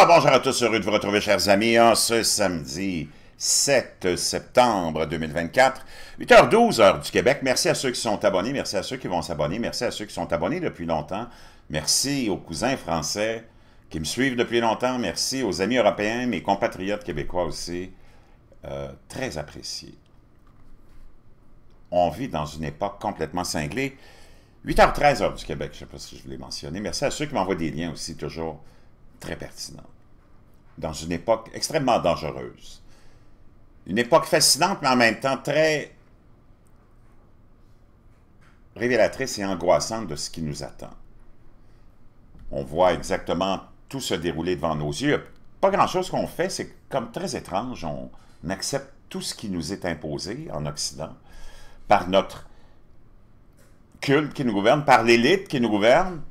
Ah, bonjour à tous, heureux de vous retrouver chers amis ce samedi 7 septembre 2024, 8h12 heure du Québec. Merci à ceux qui sont abonnés, merci à ceux qui vont s'abonner, merci à ceux qui sont abonnés depuis longtemps, merci aux cousins français qui me suivent depuis longtemps, merci aux amis européens, mes compatriotes québécois aussi, euh, très appréciés. On vit dans une époque complètement cinglée. 8h13 heure du Québec, je ne sais pas si je l'ai mentionné. Merci à ceux qui m'envoient des liens aussi toujours très pertinente, dans une époque extrêmement dangereuse. Une époque fascinante, mais en même temps très révélatrice et angoissante de ce qui nous attend. On voit exactement tout se dérouler devant nos yeux. Pas grand-chose qu'on fait, c'est comme très étrange, on, accepte tout ce qui nous est imposé en Occident par notre culte qui nous gouverne, par l'élite qui nous gouverne,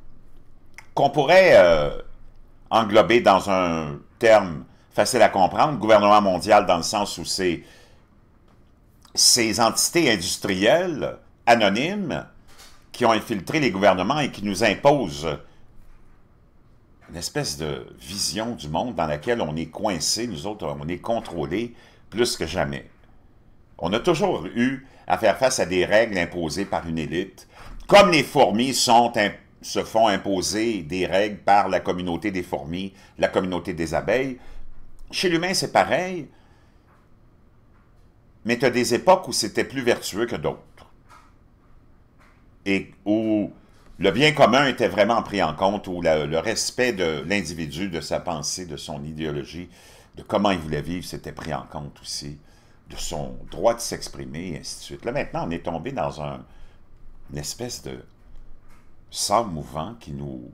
qu'on pourrait euh, englobé dans un terme facile à comprendre, gouvernement mondial dans le sens où c'est ces entités industrielles anonymes qui ont infiltré les gouvernements et qui nous imposent une espèce de vision du monde dans laquelle on est coincé, nous autres, on est contrôlé plus que jamais. On a toujours eu à faire face à des règles imposées par une élite, comme les fourmis sont imposées se font imposer des règles par la communauté des fourmis, la communauté des abeilles. Chez l'humain, c'est pareil, mais tu as des époques où c'était plus vertueux que d'autres. Et où le bien commun était vraiment pris en compte, où le respect de l'individu, de sa pensée, de son idéologie, de comment il voulait vivre, c'était pris en compte aussi, de son droit de s'exprimer, et ainsi de suite. Là, maintenant, on est tombé dans un, une espèce de ça mouvant qui nous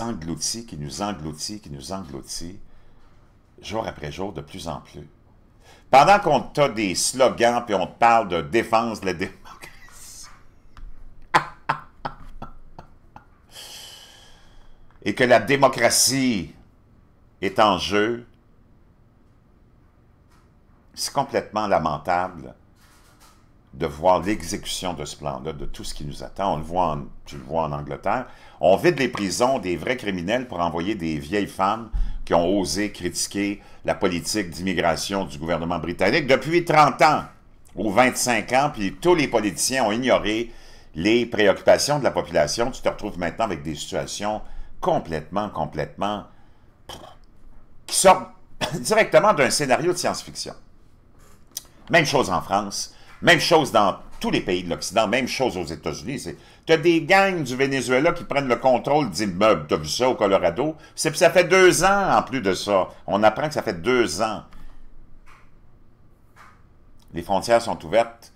engloutit, qui nous engloutit, qui nous engloutit, jour après jour, de plus en plus. Pendant qu'on t'a des slogans, puis on parle de défense de la démocratie, et que la démocratie est en jeu, c'est complètement lamentable de voir l'exécution de ce plan-là, de tout ce qui nous attend. On le voit en, tu le vois en Angleterre. On vide les prisons des vrais criminels pour envoyer des vieilles femmes qui ont osé critiquer la politique d'immigration du gouvernement britannique depuis 30 ans ou 25 ans, puis tous les politiciens ont ignoré les préoccupations de la population. Tu te retrouves maintenant avec des situations complètement, complètement... qui sortent directement d'un scénario de science-fiction. Même chose en France. Même chose dans tous les pays de l'Occident, même chose aux États-Unis. Tu as des gangs du Venezuela qui prennent le contrôle d'immeubles. Tu as vu ça au Colorado? C'est ça fait deux ans en plus de ça. On apprend que ça fait deux ans. Les frontières sont ouvertes.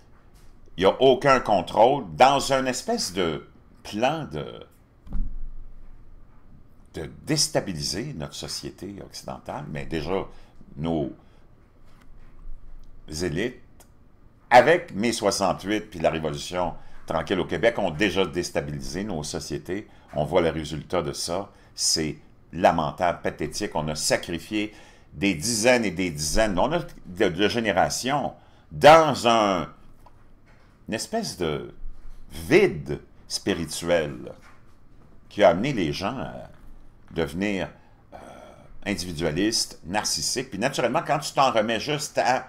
Il n'y a aucun contrôle dans un espèce de plan de déstabiliser notre société occidentale, mais déjà nos élites avec mai 68 puis la Révolution tranquille au Québec, ont déjà déstabilisé nos sociétés. On voit le résultat de ça. C'est lamentable, pathétique. On a sacrifié des dizaines et des dizaines, de, générations dans un, une espèce de vide spirituel qui a amené les gens à devenir euh, individualistes, narcissiques. Puis naturellement, quand tu t'en remets juste à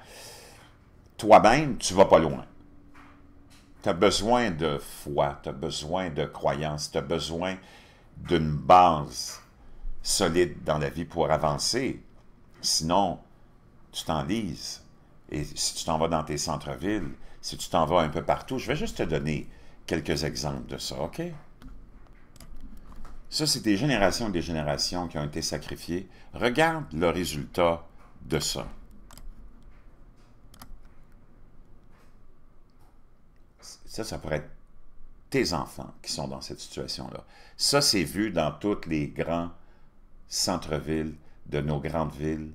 toi-même, tu vas pas loin. Tu as besoin de foi, tu as besoin de croyance, tu as besoin d'une base solide dans la vie pour avancer. Sinon, tu t'enlises. Et si tu t'en vas dans tes centres-villes, si tu t'en vas un peu partout, je vais juste te donner quelques exemples de ça, OK? Ça, c'est des générations et des générations qui ont été sacrifiées. Regarde le résultat de ça. Ça, ça pourrait être tes enfants qui sont dans cette situation-là. Ça, c'est vu dans tous les grands centres-villes de nos grandes villes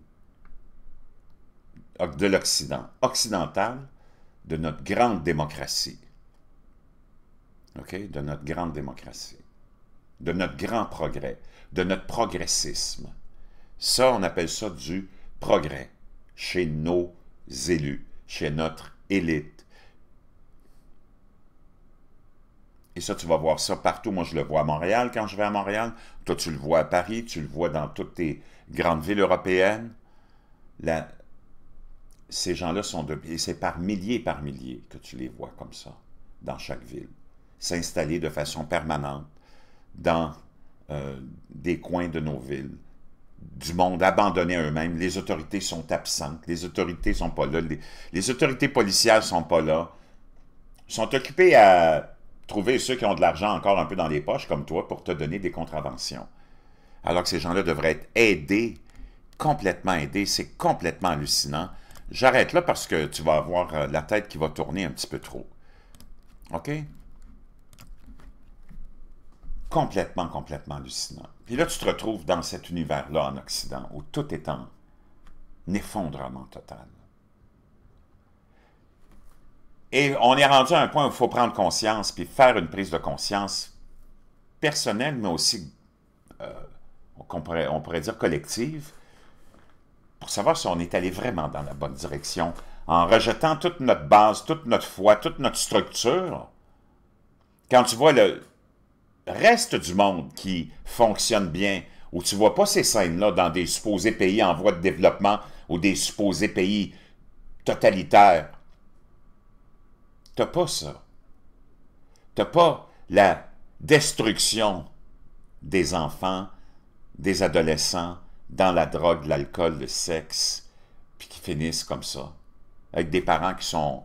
de l'Occident, occidental, de notre grande démocratie. OK? De notre grande démocratie. De notre grand progrès. De notre progressisme. Ça, on appelle ça du progrès chez nos élus, chez notre élite Et ça, tu vas voir ça partout. Moi, je le vois à Montréal quand je vais à Montréal. Toi, tu le vois à Paris, tu le vois dans toutes tes grandes villes européennes. La... Ces gens-là sont de... Et c'est par milliers par milliers que tu les vois comme ça, dans chaque ville. S'installer de façon permanente dans euh, des coins de nos villes. Du monde abandonné à eux-mêmes. Les autorités sont absentes. Les autorités sont pas là. Les, autorités policières sont pas là. sont occupés à trouver ceux qui ont de l'argent encore un peu dans les poches, comme toi, pour te donner des contraventions. Alors que ces gens-là devraient être aidés, complètement aidés. C'est complètement hallucinant. J'arrête là parce que tu vas avoir euh, la tête qui va tourner un petit peu trop. OK? Complètement, complètement hallucinant. Puis là, tu te retrouves dans cet univers-là en Occident, où tout est en effondrement total. Et on est rendu à un point où il faut prendre conscience, puis faire une prise de conscience personnelle, mais aussi, euh, on, pourrait, dire collective, pour savoir si on est allé vraiment dans la bonne direction, en rejetant toute notre base, toute notre foi, toute notre structure. Quand tu vois le reste du monde qui fonctionne bien, où tu ne vois pas ces scènes-là dans des supposés pays en voie de développement ou des supposés pays totalitaires, t'as pas ça. T'as pas la destruction des enfants, des adolescents dans la drogue, l'alcool, le sexe, puis qui finissent comme ça, avec des parents qui sont...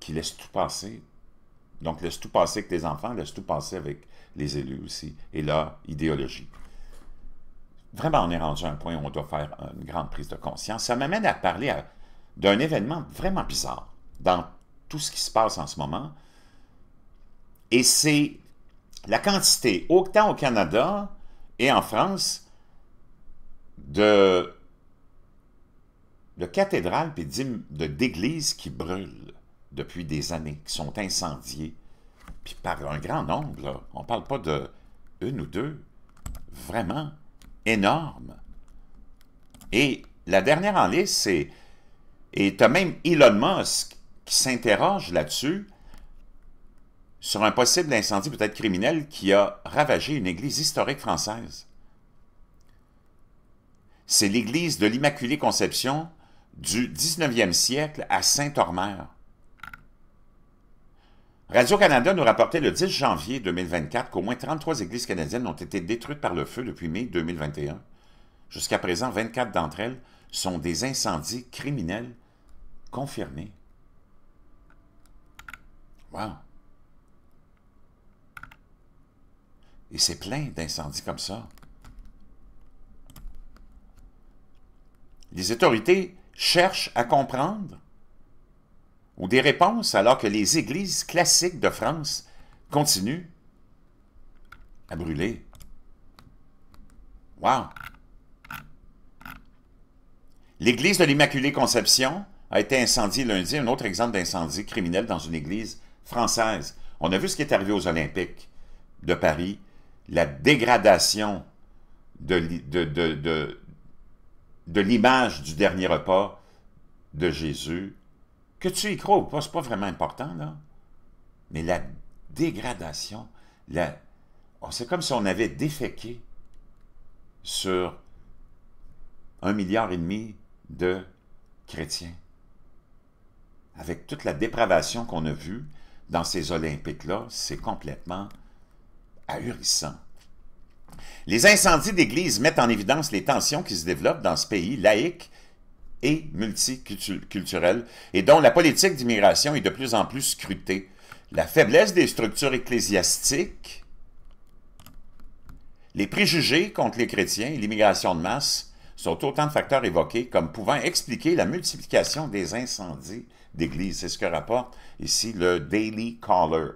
qui laissent tout passer. Donc, laissent tout passer avec les enfants, laissent tout passer avec les élus aussi, et leur idéologie. Vraiment, on est rendu à un point où on doit faire une grande prise de conscience. Ça m'amène à parler à, d'un événement vraiment bizarre dans tout ce qui se passe en ce moment. Et c'est la quantité, autant au Canada et en France, de, de cathédrales de d'églises qui brûlent depuis des années, qui sont incendiées, puis par un grand nombre. On ne parle pas de une ou deux, vraiment énormes. Et la dernière en liste, c'est et tu as même Elon Musk qui s'interroge là-dessus sur un possible incendie peut-être criminel qui a ravagé une église historique française. C'est l'église de l'Immaculée Conception du 19e siècle à Saint-Ormer. Radio-Canada nous rapportait le 10 janvier 2024 qu'au moins 33 églises canadiennes ont été détruites par le feu depuis mai 2021. Jusqu'à présent, 24 d'entre elles sont des incendies criminels Confirmé. Wow! Et c'est plein d'incendies comme ça. Les autorités cherchent à comprendre ou des réponses alors que les églises classiques de France continuent à brûler. Wow! L'église de l'Immaculée Conception a été incendié lundi, un autre exemple d'incendie criminel dans une église française. On a vu ce qui est arrivé aux Olympiques de Paris, la dégradation de, de, l'image du dernier repas de Jésus. Que tu y crois ou pas, c'est pas vraiment important, là. Mais la dégradation, oh, c'est comme si on avait déféqué sur un milliard et demi de chrétiens avec toute la dépravation qu'on a vue dans ces Olympiques-là, c'est complètement ahurissant. Les incendies d'église mettent en évidence les tensions qui se développent dans ce pays laïque et multiculturel, et dont la politique d'immigration est de plus en plus scrutée. La faiblesse des structures ecclésiastiques, les préjugés contre les chrétiens et l'immigration de masse sont autant de facteurs évoqués comme pouvant expliquer la multiplication des incendies d'Église. C'est ce que rapporte ici le Daily Caller.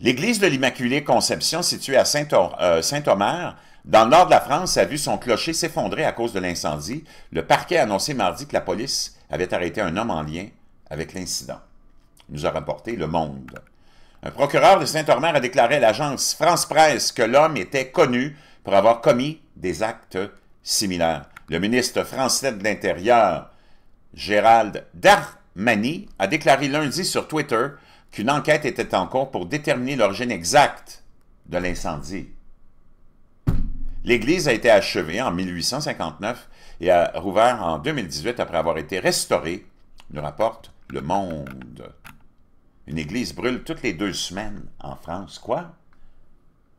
L'église de l'Immaculée Conception, située à euh, Saint-Omer, dans le nord de la France, a vu son clocher s'effondrer à cause de l'incendie. Le parquet a annoncé mardi que la police avait arrêté un homme en lien avec l'incident. Nous a rapporté Le Monde. Un procureur de Saint-Omer a déclaré à l'agence France-Presse que l'homme était connu pour avoir commis des actes similaires. Le ministre français de l'Intérieur, Gérald Dar Mani, a déclaré lundi sur Twitter qu'une enquête était en cours pour déterminer l'origine exacte de l'incendie. L'église a été achevée en 1859 et a rouvert en 2018 après avoir été restaurée, nous rapporte Le Monde. Une église brûle toutes les deux semaines en France. Quoi?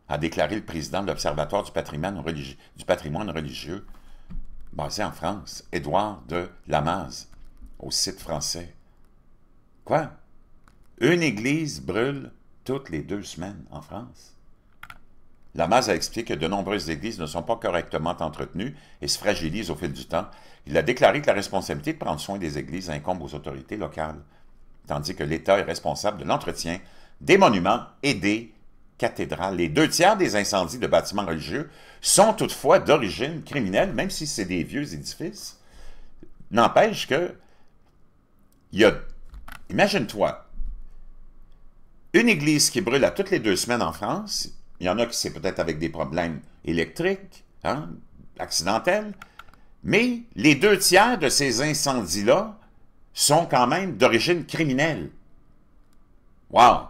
a déclaré le président de l'Observatoire du patrimoine, religieux, du patrimoine religieux basé en France, Édouard de Lamaze au site français. Quoi? Une église brûle toutes les deux semaines en France. Lamaze a expliqué que de nombreuses églises ne sont pas correctement entretenues et se fragilisent au fil du temps. Il a déclaré que la responsabilité de prendre soin des églises incombe aux autorités locales, tandis que l'État est responsable de l'entretien des monuments et des cathédrales. Les deux tiers des incendies de bâtiments religieux sont toutefois d'origine criminelle, même si c'est des vieux édifices. N'empêche que il y a... Imagine-toi, une église qui brûle à toutes les deux semaines en France, il y en a qui c'est peut-être avec des problèmes électriques, hein, accidentels, mais les deux tiers de ces incendies-là sont quand même d'origine criminelle. Wow!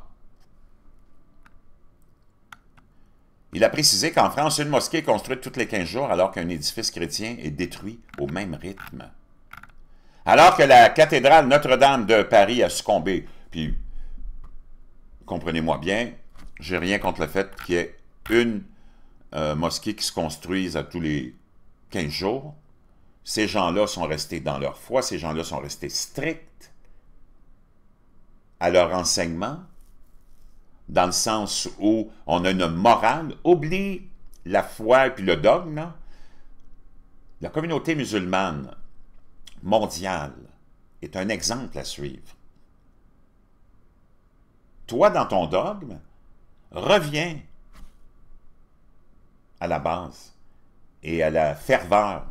Il a précisé qu'en France, une mosquée est construite tous les 15 jours alors qu'un édifice chrétien est détruit au même rythme. Alors que la cathédrale Notre-Dame de Paris a succombé, puis comprenez-moi bien, j'ai rien contre le fait qu'il y ait une euh, mosquée qui se construise à tous les 15 jours. Ces gens-là sont restés dans leur foi, ces gens-là sont restés stricts à leur enseignement, dans le sens où on a une morale, oublie la foi et puis le dogme. La communauté musulmane mondial est un exemple à suivre. Toi, dans ton dogme, reviens à la base et à la ferveur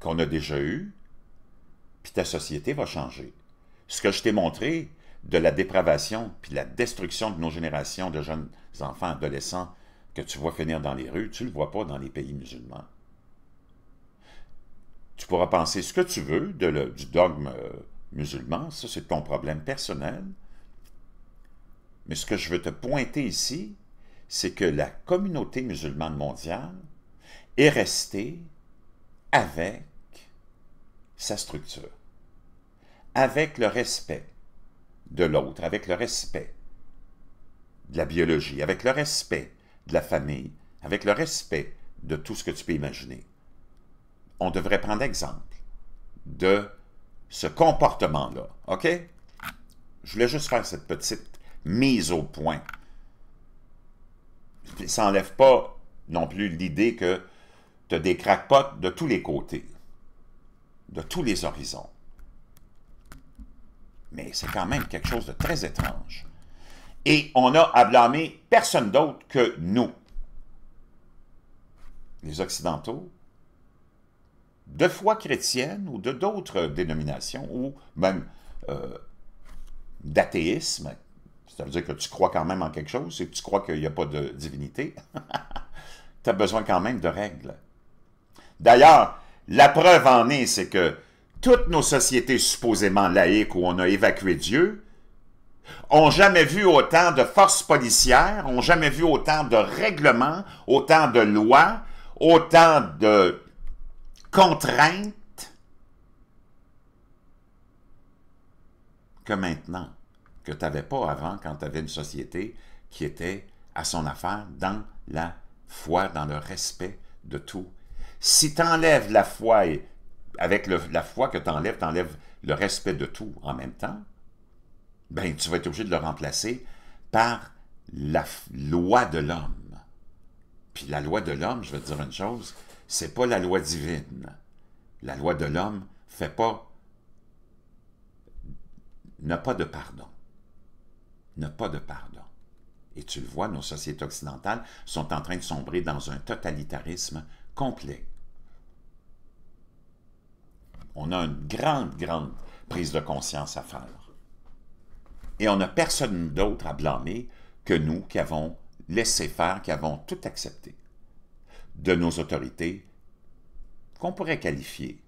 qu'on a déjà eue, puis ta société va changer. Ce que je t'ai montré de la dépravation puis la destruction de nos générations de jeunes enfants, adolescents, que tu vois finir dans les rues, tu ne le vois pas dans les pays musulmans. Tu pourras penser ce que tu veux de du dogme euh, musulman, ça c'est ton problème personnel. Mais ce que je veux te pointer ici, c'est que la communauté musulmane mondiale est restée avec sa structure, avec le respect de l'autre, avec le respect de la biologie, avec le respect de la famille, avec le respect de tout ce que tu peux imaginer on devrait prendre exemple de ce comportement-là. OK? Je voulais juste faire cette petite mise au point. Ça n'enlève pas non plus l'idée que tu as des crackpots de tous les côtés, de tous les horizons. Mais c'est quand même quelque chose de très étrange. Et on n'a à blâmer personne d'autre que nous. Les Occidentaux, de foi chrétienne ou de d'autres dénominations, ou même euh, d'athéisme, c'est-à-dire que tu crois quand même en quelque chose, et tu crois qu'il n'y a pas de divinité, tu as besoin quand même de règles. D'ailleurs, la preuve en est, c'est que toutes nos sociétés supposément laïques où on a évacué Dieu ont jamais vu autant de forces policières, ont jamais vu autant de règlements, autant de lois, autant de contrainte que maintenant, que tu n'avais pas avant quand tu avais une société qui était à son affaire dans la foi, dans le respect de tout. Si tu enlèves la foi, et avec la foi que tu enlèves, tu enlèves le respect de tout en même temps, ben tu vas être obligé de le remplacer par la loi de l'homme. Puis la loi de l'homme, je veux dire une chose, c'est pas la loi divine. La loi de l'homme fait pas n'a pas de pardon. N'a pas de pardon. Et tu le vois, nos sociétés occidentales sont en train de sombrer dans un totalitarisme complet. On a une grande, grande prise de conscience à faire. Et on n'a personne d'autre à blâmer que nous qui avons laissé faire, qui avons tout accepté de nos autorités qu'on pourrait qualifier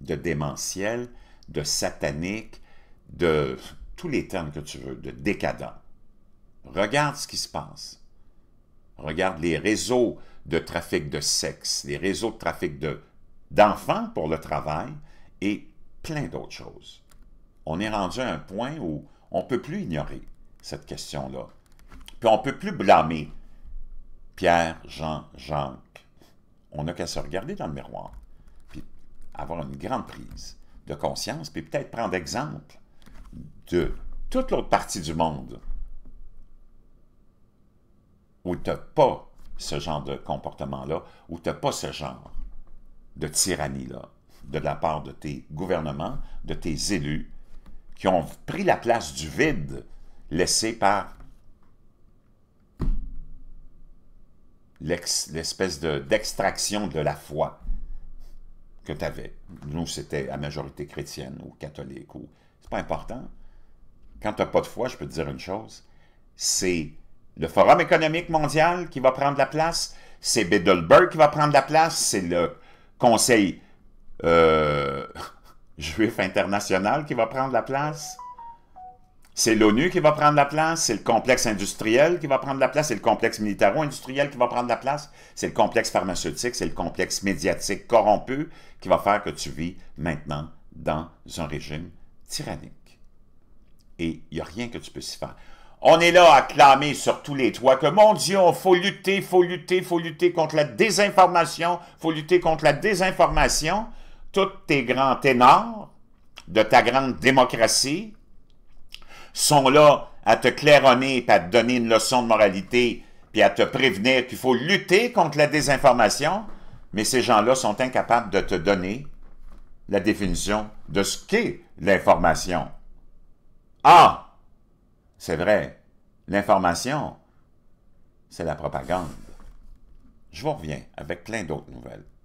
de démentiel, de satanique, de tous les termes que tu veux, de décadent. Regarde ce qui se passe. Regarde les réseaux de trafic de sexe, les réseaux de trafic d'enfants pour le travail et plein d'autres choses. On est rendu à un point où on ne peut plus ignorer cette question-là. Puis on ne peut plus blâmer Pierre, Jean, Jean on n'a qu'à se regarder dans le miroir, puis avoir une grande prise de conscience, puis peut-être prendre exemple de toute l'autre partie du monde où tu n'as pas ce genre de comportement-là, où tu n'as pas ce genre de tyrannie-là de la part de tes gouvernements, de tes élus, qui ont pris la place du vide laissé par l'espèce d'extraction de, la foi que tu avais. Nous, c'était à majorité chrétienne ou catholique. Ou... C'est pas important. Quand tu n'as pas de foi, je peux te dire une chose. C'est le Forum économique mondial qui va prendre la place, c'est Biddleberg qui va prendre la place, c'est le Conseil euh, juif international qui va prendre la place. C'est l'ONU qui va prendre la place, c'est le complexe industriel qui va prendre la place, c'est le complexe militaro-industriel qui va prendre la place, c'est le complexe pharmaceutique, c'est le complexe médiatique corrompu qui va faire que tu vis maintenant dans un régime tyrannique. Et il n'y a rien que tu peux s'y faire. On est là à clamer sur tous les toits que, mon Dieu, il faut lutter, faut lutter, faut lutter contre la désinformation, faut lutter contre la désinformation. Tous tes grands ténors de ta grande démocratie, sont là à te claironner, puis à te donner une leçon de moralité, puis à te prévenir qu'il faut lutter contre la désinformation, mais ces gens-là sont incapables de te donner la définition de ce qu'est l'information. Ah! C'est vrai, l'information, c'est la propagande. Je vous reviens avec plein d'autres nouvelles.